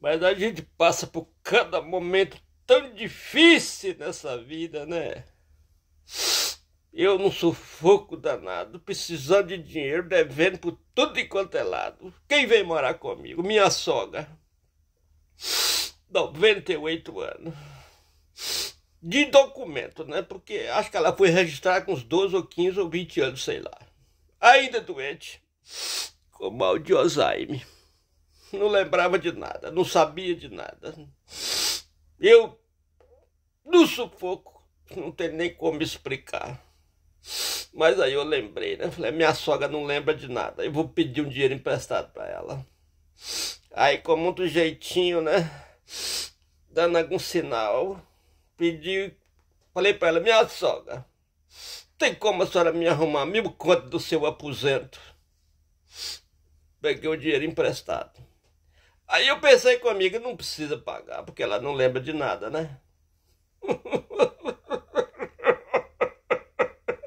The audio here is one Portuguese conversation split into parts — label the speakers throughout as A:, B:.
A: Mas a gente passa por cada momento tão difícil nessa vida, né? Eu não sou foco danado, precisando de dinheiro, devendo por tudo enquanto é lado. Quem vem morar comigo? Minha sogra. 98 anos. De documento, né? Porque acho que ela foi registrada com uns 12 ou 15 ou 20 anos, sei lá. Ainda doente, com mal de Alzheimer. não lembrava de nada, não sabia de nada. Eu, no sufoco, não tem nem como explicar. Mas aí eu lembrei, né? Falei, minha sogra não lembra de nada, eu vou pedir um dinheiro emprestado para ela. Aí, com muito jeitinho, né? Dando algum sinal, pedi, falei para ela, minha sogra, tem como a senhora me arrumar mil contas do seu aposento? Peguei o dinheiro emprestado. Aí eu pensei comigo, não precisa pagar, porque ela não lembra de nada, né?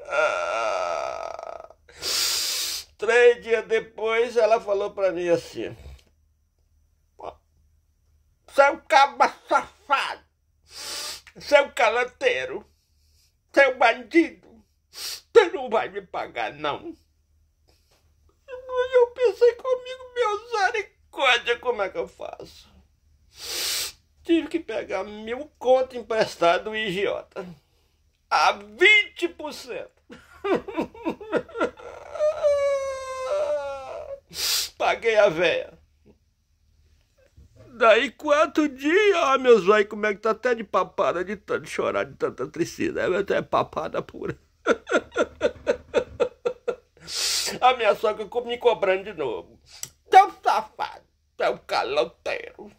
A: Ah. Três dias depois ela falou para mim assim: Seu caba safado, seu caloteiro seu bandido, você não vai me pagar, não. eu pensei comigo, meu Zé, misericórdia, como é que eu faço? Tive que pegar mil contos emprestado do idiota. A 20%. Paguei a véia. Daí quatro dias, ó, meus olhos, como é que tá até de papada, de tanto chorar, de tanta tristeza. É até papada pura. a minha sogra me cobrando de novo. Tão safado galanteiro.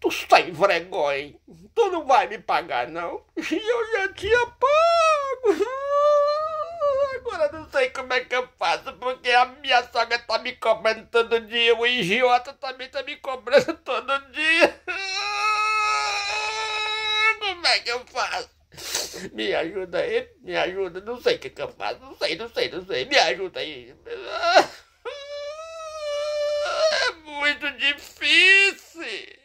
A: Tu sem vergonha, tu não vai me pagar não. E eu já tinha pago. Agora não sei como é que eu faço, porque a minha sogra tá me cobrando todo dia, o idiota também tá me cobrando todo dia. Como é que eu faço? Me ajuda aí, me ajuda, não sei o que, que eu faço, não sei, não sei, não sei, me ajuda aí difícil.